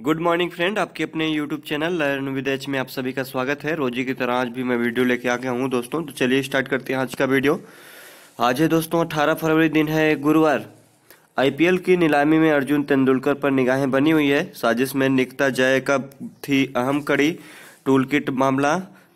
good morning friend आपके अपने YouTube channel learn with H में आप सभी का स्वागत है रोजी की तरह आज भी मैं वीडियो लेके आ गया हूँ दोस्तों तो चलिए स्टार्ट करते हैं आज का वीडियो आज है दोस्तों 18 फरवरी दिन है गुरुवार आईपीएल की नीलामी में अर्जुन तेंदुलकर पर निगाहें बनी हुई है साजिश में निकता जय का थी अहम कड़ी टूल किट मामला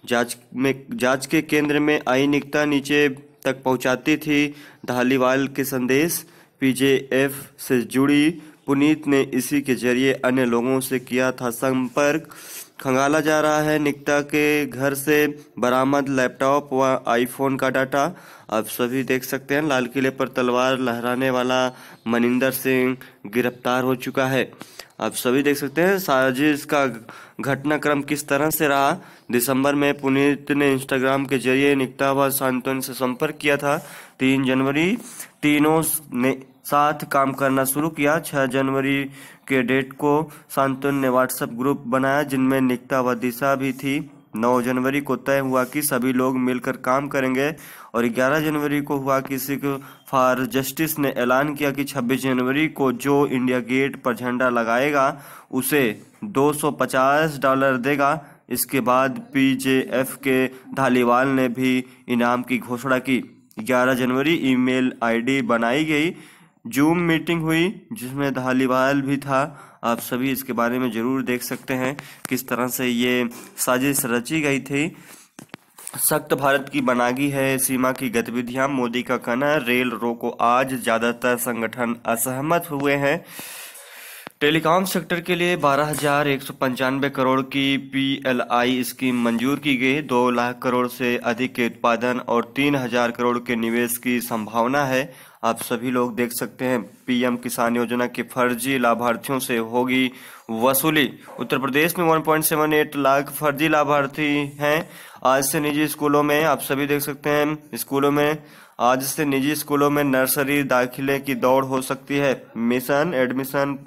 जांच में जांच के केंद्र में आई निकता नीचे तक पहुंचाती थी धालीवाल के संदेश पीजेएफ से जुड़ी पुनीत ने इसी के जरिए अन्य लोगों से किया था संपर्क खंगाला जा रहा है निकता के घर से बरामद लैपटॉप व आईफोन का डाटा आप सभी देख सकते हैं लाल किले पर तलवार लहराने वाला मनिंदर सिंह गिरफ्तार हो चुका है आप सभी देख सकते हैं साजिश का घटनाक्रम किस तरह से रहा दिसंबर में पुनीत ने इंस्टाग्राम के जरिए निकता व सांत्वन से संपर्क किया था तीन जनवरी तीनों ने साथ काम करना शुरू किया छः जनवरी के डेट को शांतनु ने व्हाट्सएप ग्रुप बनाया जिनमें निकता व दिशा भी थी नौ जनवरी को तय हुआ कि सभी लोग मिलकर काम करेंगे और ग्यारह जनवरी को हुआ कि सिख फॉर जस्टिस ने ऐलान किया कि छब्बीस जनवरी को जो इंडिया गेट पर झंडा लगाएगा उसे दो सौ पचास डॉलर देगा इसके बाद पीजेएफ के धालीवाल ने भी इनाम की घोषणा की ग्यारह जनवरी ईमेल आईडी बनाई गई जूम मीटिंग हुई जिसमें धालीवाल भी था आप सभी इसके बारे में ज़रूर देख सकते हैं किस तरह से ये साजिश रची गई थी सख्त भारत की बनागी है सीमा की गतिविधियां मोदी का कहना है रेल रोको आज ज़्यादातर संगठन असहमत हुए हैं टेलीकॉम सेक्टर के लिए बारह हजार एक सौ पंचानवे करोड़ की पीएलआई स्कीम मंजूर की गई दो लाख करोड़ से अधिक के उत्पादन और तीन हजार करोड़ के निवेश की संभावना है आप सभी लोग देख सकते हैं पीएम किसान योजना के फर्जी लाभार्थियों से होगी वसूली उत्तर प्रदेश में one point seven eight lakh फर्जी लाभार्थी हैं आज से निजी स्कूलों में आप सभी देख सकते हैं स्कूलों में आज से निजी स्कूलों में नर्सरी दाखिले की दौड़ हो सकती है मिशन एडमिशन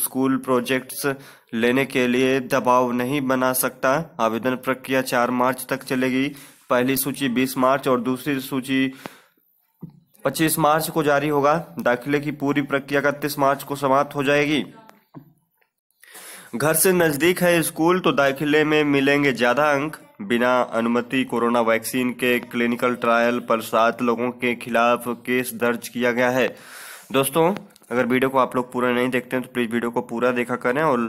स्कूल प्रोजेक्ट्स लेने के लिए दबाव नहीं बना सकता आवेदन प्रक्रिया चार मार्च तक चलेगी पहली सूची बीस मार्च और दूसरी सूची पच्चीस मार्च को जारी होगा दाखिले की पूरी प्रक्रिया इकतीस मार्च को समाप्त हो जाएगी घर से नजदीक है स्कूल तो दाखिले में मिलेंगे ज्यादा अंक बिना अनुमति कोरोना वैक्सीन के क्लिनिकल ट्रायल पर सात लोगों के खिलाफ केस दर्ज किया गया है दोस्तों अगर वीडियो को आप लोग पूरा नहीं देखते हैं तो प्लीज़ वीडियो को पूरा देखा करें और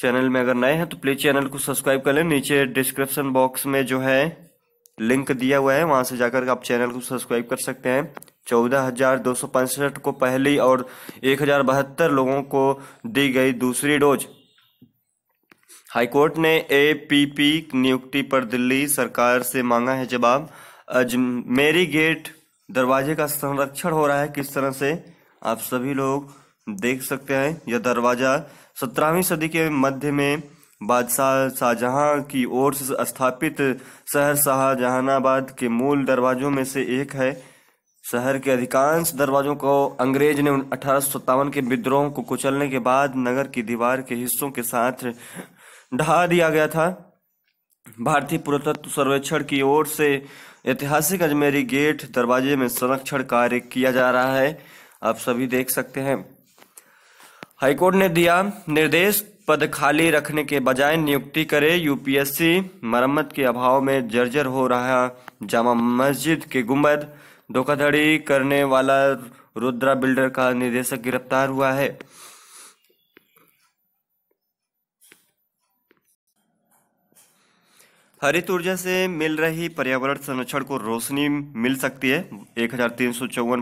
चैनल में अगर नए हैं तो प्लीज़ चैनल को सब्सक्राइब कर लें नीचे डिस्क्रिप्शन बॉक्स में जो है लिंक दिया हुआ है वहाँ से जाकर आप चैनल को सब्सक्राइब कर सकते हैं चौदह हजार दो सौ पैंसठ को पहली और एक हजार बहत्तर लोगों को दी गई दूसरी डोज हाईकोर्ट ने एपीपी नियुक्ति पर दिल्ली सरकार से मांगा है जवाब अजमेरी गेट दरवाजे का संरक्षण हो रहा है किस तरह से आप सभी लोग देख सकते हैं यह दरवाज़ा सत्रहवीं सदी के मध्य में बादशाह शाहजहां की ओर से स्थापित शहर शाहजहानाबाद के मूल दरवाजों में से एक है शहर के अधिकांश दरवाजों को अंग्रेज ने अठारह के विद्रोह को कुचलने के बाद नगर की दीवार के हिस्सों के साथ ढहा दिया गया था भारतीय पुरातत्व सर्वेक्षण की ओर से ऐतिहासिक अजमेरी गेट दरवाजे में संरक्षण कार्य किया जा रहा है आप सभी देख सकते हैं हाईकोर्ट ने दिया निर्देश पद खाली रखने के बजाय नियुक्ति करे यूपीएससी मरम्मत के अभाव में जर्जर हो रहा जामा मस्जिद के गुम्बद धोखाधड़ी करने वाला रुद्रा बिल्डर का निदेशक गिरफ्तार हुआ है हरित ऊर्जा से मिल रही पर्यावरण संरक्षण को रोशनी मिल सकती है एक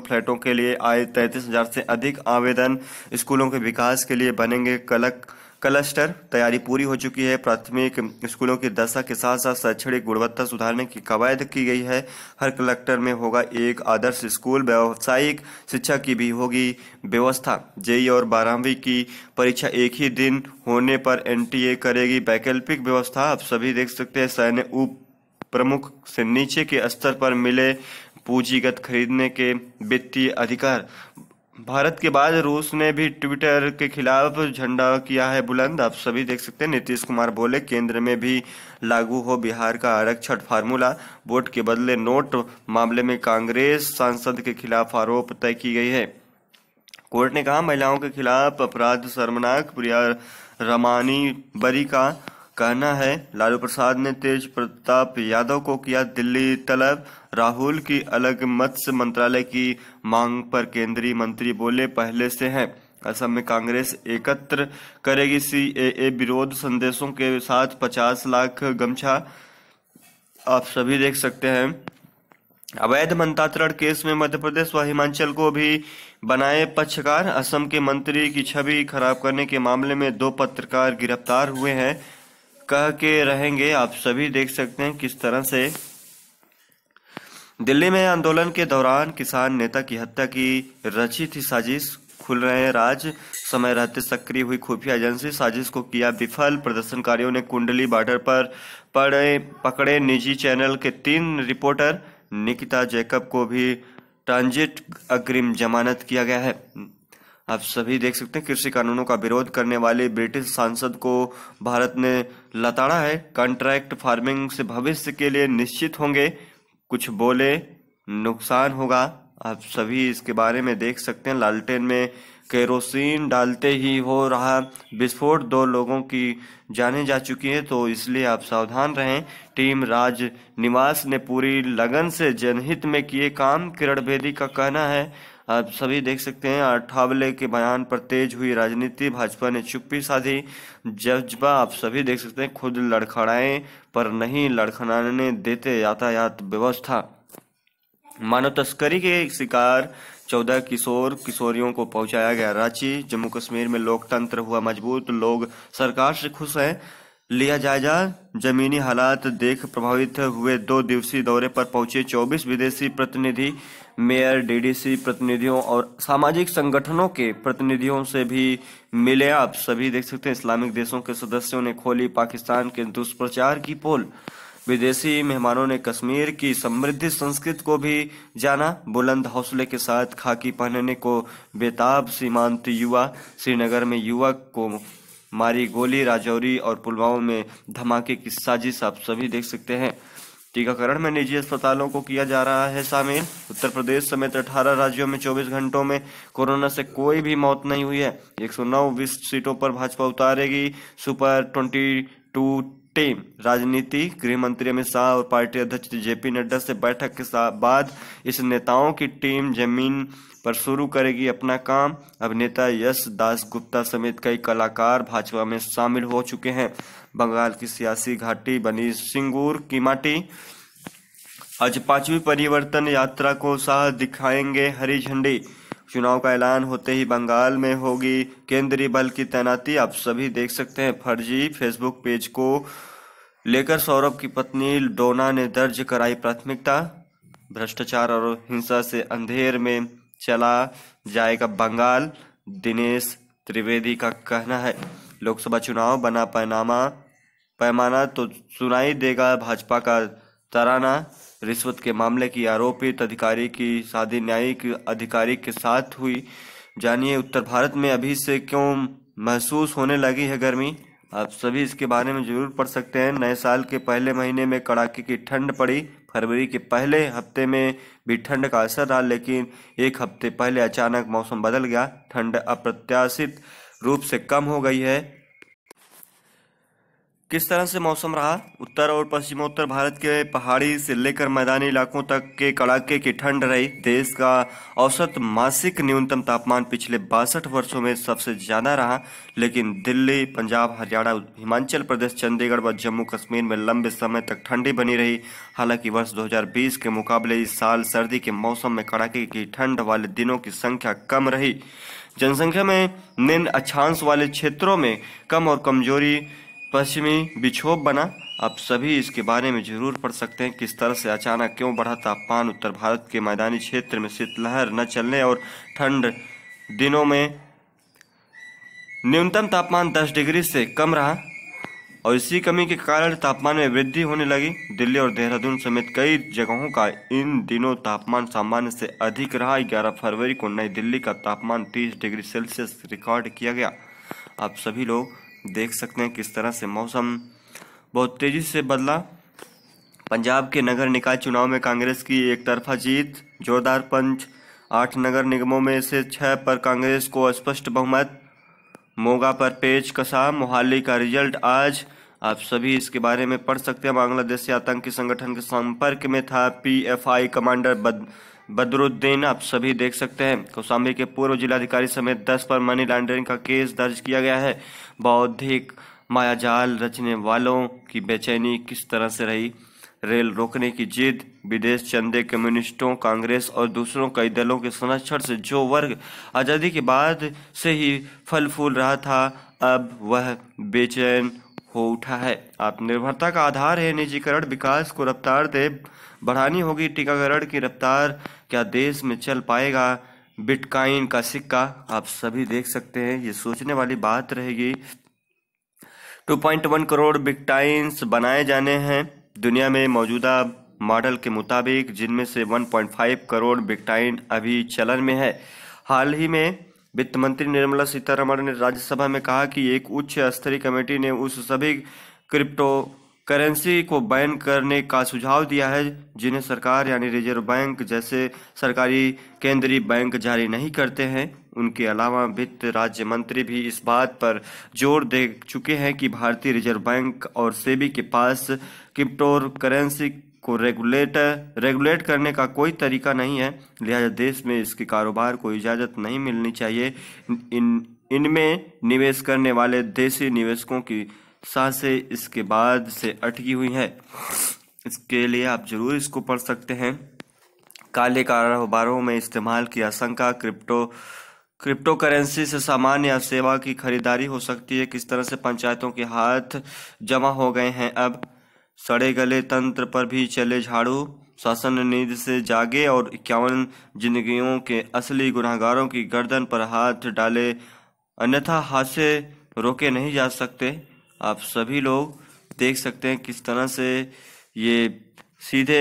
फ्लैटों के लिए आए तैंतीस हजार से अधिक आवेदन स्कूलों के विकास के लिए बनेंगे कलक क्लस्टर तैयारी पूरी हो चुकी है प्राथमिक स्कूलों की दशा के साथ साथ शैक्षणिक गुणवत्ता सुधारने की कवायद की गई है हर क्लस्टर में होगा एक आदर्श स्कूल व्यावसायिक शिक्षा की भी होगी व्यवस्था जेई और बारहवीं की परीक्षा एक ही दिन होने पर एनटीए करेगी वैकल्पिक व्यवस्था आप सभी देख सकते हैं सैन्य उप प्रमुख से नीचे के स्तर पर मिले पूंजीगत खरीदने के वित्तीय अधिकार भारत के बाद रूस ने भी ट्विटर के खिलाफ झंडा किया है बुलंद आप सभी देख सकते हैं नीतीश कुमार बोले केंद्र में भी लागू हो बिहार का आरक्षण फार्मूला वोट के बदले नोट मामले में कांग्रेस सांसद के खिलाफ आरोप तय की गई है कोर्ट ने कहा महिलाओं के खिलाफ अपराध शर्मनाक प्रिया रमानी बरी का कहना है लालू प्रसाद ने तेज प्रताप यादव को किया दिल्ली तलब राहुल की अलग मत्स्य मंत्रालय की मांग पर केंद्रीय मंत्री बोले पहले से हैं असम में कांग्रेस एकत्र करेगी सीएए विरोध संदेशों के साथ 50 लाख गमछा आप सभी देख सकते हैं अवैध मंत्रातरण केस में मध्य प्रदेश व हिमाचल को भी बनाए पक्षकार असम के मंत्री की छवि खराब करने के मामले में दो पत्रकार गिरफ्तार हुए हैं कह के रहेंगे आप सभी देख सकते हैं किस तरह से दिल्ली में आंदोलन के दौरान किसान नेता की हत्या की रची थी साजिश खुल रहे हैं राज समय रहते सक्रिय हुई खुफिया एजेंसी साजिश को किया विफल प्रदर्शनकारियों ने कुंडली बॉर्डर पर पड़े पकड़े निजी चैनल के तीन रिपोर्टर निकिता जैकब को भी ट्रांजिट अग्रिम जमानत किया गया है आप सभी देख सकते हैं कृषि कानूनों का विरोध करने वाले ब्रिटिश सांसद को भारत ने लताड़ा है कॉन्ट्रैक्ट फार्मिंग से भविष्य के लिए निश्चित होंगे कुछ बोले नुकसान होगा आप सभी इसके बारे में देख सकते हैं लालटेन में केरोसिन डालते ही हो रहा विस्फोट दो लोगों की जाने जा चुकी है तो इसलिए आप सावधान रहें टीम राज निवास ने पूरी लगन से जनहित में किए काम किरण बेदी का कहना है आप सभी देख सकते हैं अठावले के बयान पर तेज हुई राजनीति भाजपा ने चुप्पी साधी जज्बा आप सभी देख सकते हैं खुद लड़खड़ाए पर नहीं लड़खड़ाने देते यातायात व्यवस्था मानव तस्करी के शिकार चौदह किशोर किशोरियों को पहुंचाया गया रांची जम्मू कश्मीर में लोकतंत्र हुआ मजबूत लोग सरकार से खुश हैं लिया जायजा जमीनी हालात देख प्रभावित हुए दो दिवसीय दौरे पर पहुंचे 24 विदेशी प्रतिनिधि मेयर डीडीसी प्रतिनिधियों और सामाजिक संगठनों के प्रतिनिधियों से भी मिले आप सभी देख सकते हैं इस्लामिक देशों के सदस्यों ने खोली पाकिस्तान के दुष्प्रचार की पोल विदेशी मेहमानों ने कश्मीर की समृद्ध संस्कृति को भी जाना बुलंद हौसले के साथ खाकी पहनने को बेताब सीमांत युवा श्रीनगर में युवक को मारी गोली राजौरी और पुलवामा में धमाके की साजिश आप सभी देख सकते हैं टीकाकरण में निजी अस्पतालों को किया जा रहा है शामिल उत्तर प्रदेश समेत 18 राज्यों में 24 घंटों में कोरोना से कोई भी मौत नहीं हुई है 109 सौ सीटों पर भाजपा उतारेगी सुपर 22 टीम राजनीति गृह मंत्री अमित शाह और पार्टी अध्यक्ष जेपी नड्डा से बैठक के बाद इस नेताओं की टीम जमीन पर शुरू करेगी अपना काम अभिनेता यश दास गुप्ता समेत कई कलाकार भाजपा में शामिल हो चुके हैं बंगाल की सियासी घाटी बनी सिंगूर की माटी आज पांचवी परिवर्तन यात्रा को साह दिखाएंगे हरी झंडी चुनाव का ऐलान होते ही बंगाल में होगी केंद्रीय बल की तैनाती आप सभी देख सकते हैं फर्जी फेसबुक पेज को लेकर सौरभ की पत्नी डोना ने दर्ज कराई प्राथमिकता भ्रष्टाचार और हिंसा से अंधेर में चला जाएगा बंगाल दिनेश त्रिवेदी का कहना है लोकसभा चुनाव बना पैनामा पैमाना तो सुनाई देगा भाजपा का तराना रिश्वत के मामले की आरोपित अधिकारी की शादी न्यायिक अधिकारी के साथ हुई जानिए उत्तर भारत में अभी से क्यों महसूस होने लगी है गर्मी आप सभी इसके बारे में जरूर पढ़ सकते हैं नए साल के पहले महीने में कड़ाके की ठंड पड़ी फरवरी के पहले हफ्ते में भी ठंड का असर रहा लेकिन एक हफ्ते पहले अचानक मौसम बदल गया ठंड अप्रत्याशित रूप से कम हो गई है किस तरह से मौसम रहा उत्तर और पश्चिमोत्तर भारत के पहाड़ी से लेकर मैदानी इलाकों तक के कड़ाके की ठंड रही देश का औसत मासिक न्यूनतम तापमान पिछले बासठ वर्षों में सबसे ज़्यादा रहा लेकिन दिल्ली पंजाब हरियाणा हिमाचल प्रदेश चंडीगढ़ व जम्मू कश्मीर में लंबे समय तक ठंडी बनी रही हालांकि वर्ष दो के मुकाबले इस साल सर्दी के मौसम में कड़ाके की ठंड वाले दिनों की संख्या कम रही जनसंख्या में निम्न अक्षांश वाले क्षेत्रों में कम और कमजोरी पश्चिमी विक्षोभ बना आप सभी इसके बारे में जरूर पढ़ सकते हैं किस तरह से अचानक क्यों बढ़ा तापमान उत्तर भारत के मैदानी क्षेत्र में शीतलहर न चलने और ठंड दिनों में न्यूनतम तापमान 10 डिग्री से कम रहा और इसी कमी के कारण तापमान में वृद्धि होने लगी दिल्ली और देहरादून समेत कई जगहों का इन दिनों तापमान सामान्य से अधिक रहा ग्यारह फरवरी को नई दिल्ली का तापमान तीस डिग्री सेल्सियस रिकॉर्ड किया गया आप सभी लोग देख सकते हैं किस तरह से मौसम बहुत तेज़ी से बदला पंजाब के नगर निकाय चुनाव में कांग्रेस की एक तरफा जीत जोरदार पंच आठ नगर निगमों में से छः पर कांग्रेस को स्पष्ट बहुमत मोगा पर पेच कसा मोहाली का रिजल्ट आज आप सभी इसके बारे में पढ़ सकते हैं बांग्लादेशी आतंकी संगठन के संपर्क में था पीएफआई कमांडर बद बदरुद्दीन आप सभी देख सकते हैं कौशाम्बी के पूर्व जिलाधिकारी समेत दस पर मनी लॉन्ड्रिंग का केस दर्ज किया गया है बौद्धिक मायाजाल रचने वालों की बेचैनी किस तरह से रही रेल रोकने की जिद विदेश चंदे कम्युनिस्टों कांग्रेस और दूसरों कई दलों के संरक्षण से जो वर्ग आज़ादी के बाद से ही फल फूल रहा था अब वह बेचैन हो उठा है आत्मनिर्भरता का आधार है निजीकरण विकास को रफ्तार दे बढ़ानी होगी टीकाकरण की रफ्तार क्या देश में चल पाएगा बिटकॉइन का सिक्का आप सभी देख सकते हैं ये सोचने वाली बात रहेगी 2.1 करोड़ बिटकॉइंस बनाए जाने हैं दुनिया में मौजूदा मॉडल के मुताबिक जिनमें से 1.5 करोड़ बिटकॉइन अभी चलन में है हाल ही में वित्त मंत्री निर्मला सीतारमण ने राज्यसभा में कहा कि एक उच्च स्तरीय कमेटी ने उस सभी क्रिप्टो करेंसी को बैन करने का सुझाव दिया है जिन्हें सरकार यानी रिजर्व बैंक जैसे सरकारी केंद्रीय बैंक जारी नहीं करते हैं उनके अलावा वित्त राज्य मंत्री भी इस बात पर जोर दे चुके हैं कि भारतीय रिजर्व बैंक और सेबी के पास क्रिप्टोर करेंसी को रेगुलेट रेगुलेट करने का कोई तरीका नहीं है लिहाजा देश में इसके कारोबार को इजाज़त नहीं मिलनी चाहिए इन इनमें निवेश करने वाले देशी निवेशकों की सांसें इसके बाद से अटकी हुई हैं इसके लिए आप जरूर इसको पढ़ सकते हैं काले कारोबारों में इस्तेमाल की आशंका क्रिप्टो क्रिप्टो करेंसी से सामान या सेवा की खरीदारी हो सकती है किस तरह से पंचायतों के हाथ जमा हो गए हैं अब सड़े गले तंत्र पर भी चले झाड़ू शासन नींद से जागे और इक्यावन जिंदगियों के असली गुनाहगारों की गर्दन पर हाथ डाले अन्यथा हाथ से रोके नहीं जा सकते आप सभी लोग देख सकते हैं किस तरह से ये सीधे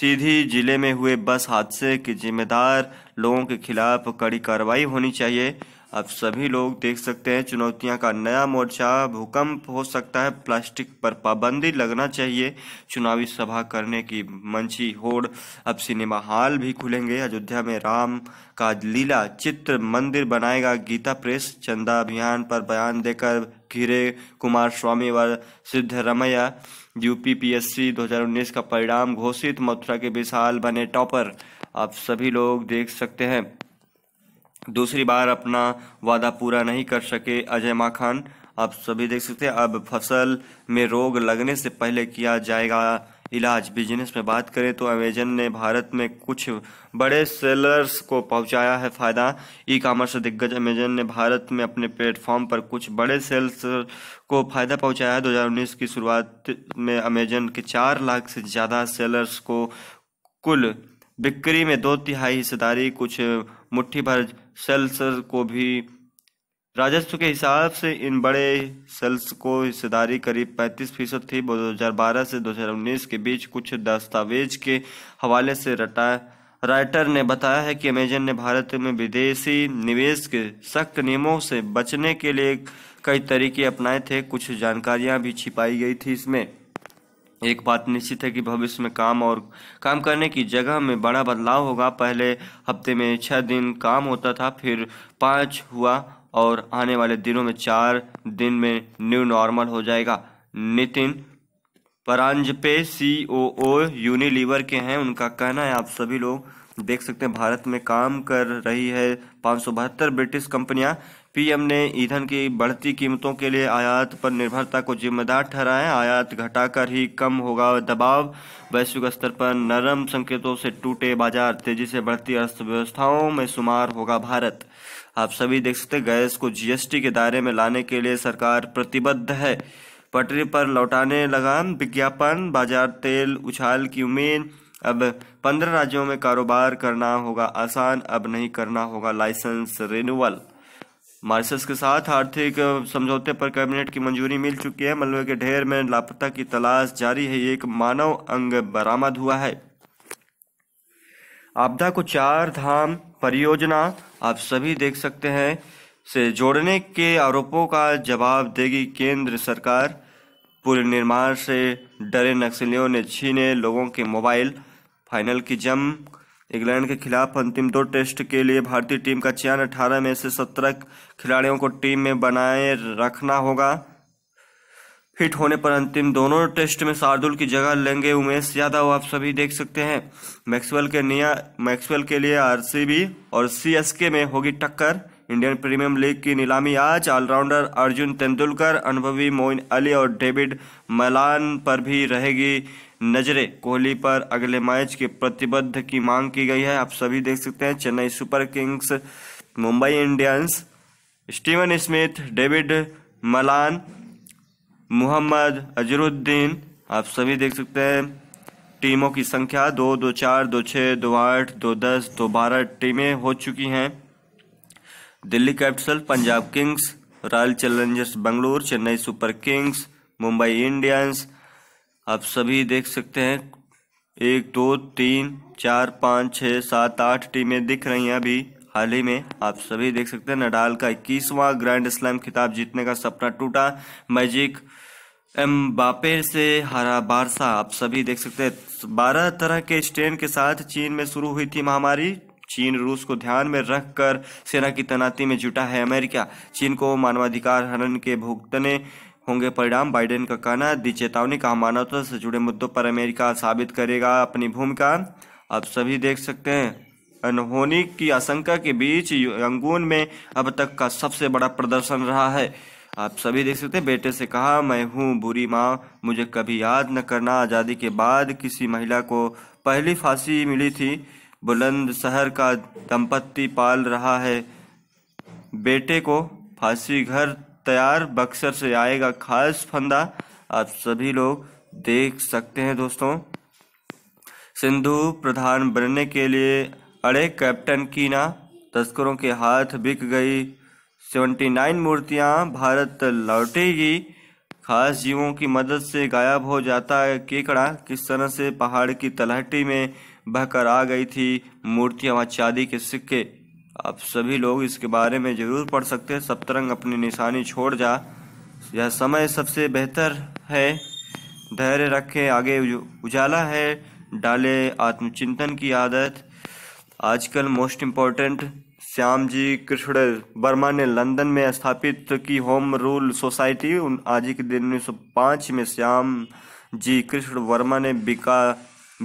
सीधी जिले में हुए बस हादसे के जिम्मेदार लोगों के खिलाफ कड़ी कार्रवाई होनी चाहिए आप सभी लोग देख सकते हैं चुनौतियां का नया मोर्चा भूकंप हो सकता है प्लास्टिक पर पाबंदी लगना चाहिए चुनावी सभा करने की मंची होड़ अब सिनेमा हॉल भी खुलेंगे अयोध्या में राम का लीला चित्र मंदिर बनाएगा गीता प्रेस चंदा अभियान पर बयान देकर खीरे कुमार स्वामी व सिद्ध दो यूपीपीएससी 2019 का परिणाम घोषित मथुरा के विशाल बने टॉपर आप सभी लोग देख सकते हैं दूसरी बार अपना वादा पूरा नहीं कर सके अजय माखान आप सभी देख सकते हैं अब फसल में रोग लगने से पहले किया जाएगा इलाज बिजनेस में बात करें तो अमेजन ने भारत में कुछ बड़े सेलर्स को पहुंचाया है फ़ायदा ई कॉमर्स दिग्गज अमेजन ने भारत में अपने प्लेटफॉर्म पर कुछ बड़े सेल्स को फ़ायदा पहुंचाया है 2019 की शुरुआत में अमेजन के चार लाख से ज़्यादा सेलर्स को कुल बिक्री में दो तिहाई हिस्सेदारी कुछ मुट्ठी भर सेल्स को भी राजस्व के हिसाब से इन बड़े सेल्स को हिस्सेदारी करीब 35 फीसद थी बारह से 2019 के बीच कुछ दस्तावेज के हवाले से रटा राइटर ने बताया है कि अमेजन ने भारत में विदेशी निवेश के सख्त नियमों से बचने के लिए कई तरीके अपनाए थे कुछ जानकारियां भी छिपाई गई थी इसमें एक बात निश्चित है कि भविष्य में काम और काम करने की जगह में बड़ा बदलाव होगा पहले हफ्ते में छः दिन काम होता था फिर पाँच हुआ और आने वाले दिनों में चार दिन में न्यू नॉर्मल हो जाएगा Nitin Paranjpe C O O Unilever के हैं उनका कहना है आप सभी लोग देख सकते हैं भारत में काम कर रही है पाँच ब्रिटिश कंपनियां पीएम ने ईंधन की बढ़ती कीमतों के लिए आयात पर निर्भरता को जिम्मेदार ठहराया आयात घटाकर ही कम होगा दबाव वैश्विक स्तर पर नरम संकेतों से टूटे बाजार तेजी से बढ़ती अर्थव्यवस्थाओं में शुमार होगा भारत आप सभी देख सकते गैस को जीएसटी के दायरे में लाने के लिए सरकार प्रतिबद्ध है पटरी पर लौटाने लगा विज्ञापन बाजार तेल उछाल की उम्मीद अब पंद्रह राज्यों में कारोबार करना होगा आसान अब नहीं करना होगा लाइसेंस रिन्यूअल मारिशस के साथ आर्थिक समझौते पर कैबिनेट की मंजूरी मिल चुकी है मलबे के ढेर में लापता की तलाश जारी है एक मानव अंग बरामद हुआ है आपदा को चार धाम परियोजना आप सभी देख सकते हैं से जोड़ने के आरोपों का जवाब देगी केंद्र सरकार पुल निर्माण से डरे नक्सलियों ने छीने लोगों के मोबाइल फाइनल की जम इंग्लैंड के खिलाफ अंतिम दो टेस्ट के लिए भारतीय टीम का चयन अठारह में से सत्रह खिलाड़ियों को टीम में बनाए रखना होगा फिट होने पर अंतिम दोनों टेस्ट में शार्दुल की जगह लेंगे उमेश यादव आप सभी देख सकते हैं मैक्सवेल के निया मैक्सवेल के लिए आरसीबी और सीएसके में होगी टक्कर इंडियन प्रीमियर लीग की नीलामी आज ऑलराउंडर अर्जुन तेंदुलकर अनुभवी मोइन अली और डेविड मलान पर भी रहेगी नजरें कोहली पर अगले मैच के प्रतिबद्ध की मांग की गई है आप सभी देख सकते हैं Chennai Super Kings Mumbai Indians Steven Smith David Malan Mohammed Azharuddeen आप सभी देख सकते हैं टीमों की संख्या दो दो चार दो छः दो आठ दो दस दो बारह टीमें हो चुकी हैं Delhi Capital Punjab Kings Royal Challengers Bangalore Chennai Super Kings Mumbai Indians आप सभी देख सकते हैं एक दो तीन चार पाँच छः सात आठ टीमें दिख रही हैं अभी हाल ही में आप सभी देख सकते हैं नडाल का इक्कीसवां ग्रैंड स्लैम खिताब जीतने का सपना टूटा मैजिक एम बापे से हरा बारसा आप सभी देख सकते हैं बारह तरह के स्ट्रेन के साथ चीन में शुरू हुई थी महामारी चीन रूस को ध्यान में रखकर सेना की तैनाती में जुटा है अमेरिका चीन को मानवाधिकार हनन के भुगतने होंगे परिणाम बाइडेन का कहना दी चेतावनी कहा मानवता से जुड़े मुद्दों पर अमेरिका साबित करेगा अपनी भूमिका आप सभी देख सकते हैं अनहोनी की आशंका के बीच यंगून में अब तक का सबसे बड़ा प्रदर्शन रहा है आप सभी देख सकते हैं बेटे से कहा मैं हूँ बुरी माँ मुझे कभी याद न करना आज़ादी के बाद किसी महिला को पहली फांसी मिली थी बुलंद शहर का दंपत्ति पाल रहा है बेटे को फांसी घर तैयार बक्सर से आएगा खास फंदा आप सभी लोग देख सकते हैं दोस्तों सिंधु प्रधान बनने के लिए अड़े कैप्टन कीना तस्करों के हाथ बिक गई सेवेंटी नाइन मूर्तियाँ भारत लौटेगी खास जीवों की मदद से गायब हो जाता है केकड़ा किस तरह से पहाड़ की तलहटी में बहकर आ गई थी मूर्तियाँ व चांदी के सिक्के आप सभी लोग इसके बारे में ज़रूर पढ़ सकते हैं सप्तरंग अपनी निशानी छोड़ जा यह समय सबसे बेहतर है धैर्य रखें आगे उजाला है डाले आत्मचिंतन की आदत आजकल मोस्ट इम्पॉर्टेंट श्यामजी कृष्ण वर्मा ने लंदन में स्थापित की होम रूल सोसाइटी आज के दिन उन्नीस सौ पाँच में श्याम जी कृष्ण वर्मा ने बिका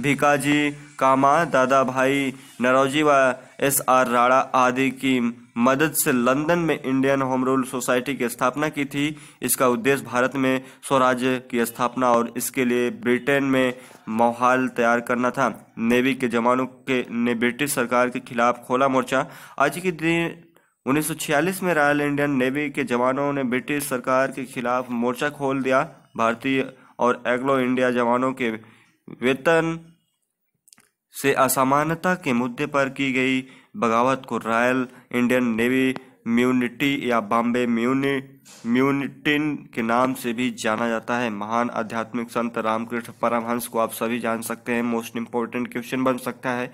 भिकाजी कामा दादा भाई नरौजी व एस आर राणा आदि की मदद से लंदन में इंडियन होम रूल सोसाइटी की स्थापना की थी इसका उद्देश्य भारत में स्वराज्य की स्थापना और इसके लिए ब्रिटेन में माहौल तैयार करना था नेवी के जवानों के ने ब्रिटिश सरकार के खिलाफ खोला मोर्चा आज के दिन 1946 में रॉयल इंडियन नेवी के जवानों ने ब्रिटिश सरकार के खिलाफ मोर्चा खोल दिया भारतीय और एग्लो इंडिया जवानों के वेतन से असमानता के मुद्दे पर की गई बगावत को रॉयल इंडियन नेवी म्यूनिटी या बॉम्बे म्यूनि म्यूनिटिन के नाम से भी जाना जाता है महान आध्यात्मिक संत रामकृष्ण परमहंस को आप सभी जान सकते हैं मोस्ट इम्पोर्टेंट क्वेश्चन बन सकता है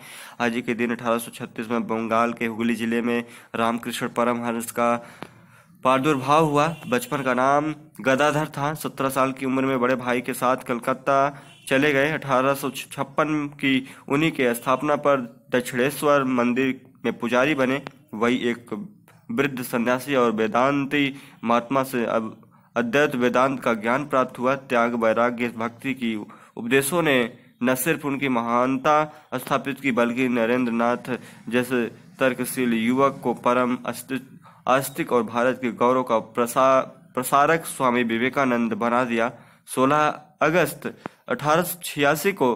आज के दिन 1836 में बंगाल के हुगली जिले में रामकृष्ण परमहंस का प्रादुर्भाव हुआ बचपन का नाम गदाधर था सत्रह साल की उम्र में बड़े भाई के साथ कलकत्ता चले गए अठारह की उन्हीं के स्थापना पर दक्षिणेश्वर मंदिर में पुजारी बने वही एक वृद्ध सन्यासी और वेदांती महात्मा से अब अद्वैत वेदांत का ज्ञान प्राप्त हुआ त्याग वैराग्य भक्ति की उपदेशों ने न सिर्फ उनकी महानता स्थापित की बल्कि नरेंद्र नाथ जैसे तर्कशील युवक को परम आस्तिक और भारत के गौरव का प्रसा प्रसारक स्वामी विवेकानंद बना दिया 16 अगस्त अठारह को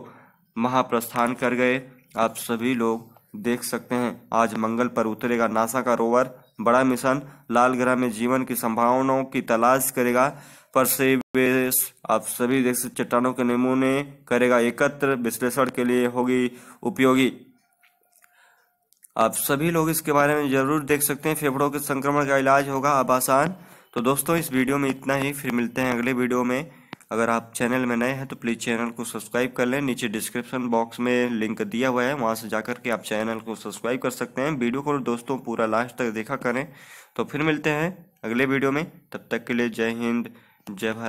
महाप्रस्थान कर गए आप सभी लोग देख सकते हैं आज मंगल पर उतरेगा नासा का रोवर बड़ा मिशन लाल ग्रह में जीवन की संभावनाओं की तलाश करेगा पर आप सभी देख सकते चट्टानों के नमूने करेगा एकत्र विश्लेषण के लिए होगी उपयोगी आप सभी लोग इसके बारे में जरूर देख सकते हैं फेफड़ों के संक्रमण का इलाज होगा अब आसान तो दोस्तों इस वीडियो में इतना ही फिर मिलते हैं अगले वीडियो में अगर आप चैनल में नए हैं तो प्लीज़ चैनल को सब्सक्राइब कर लें नीचे डिस्क्रिप्शन बॉक्स में लिंक दिया हुआ है वहाँ से जा के आप चैनल को सब्सक्राइब कर सकते हैं वीडियो को दोस्तों पूरा लास्ट तक देखा करें तो फिर मिलते हैं अगले वीडियो में तब तक के लिए जय हिंद जय भारत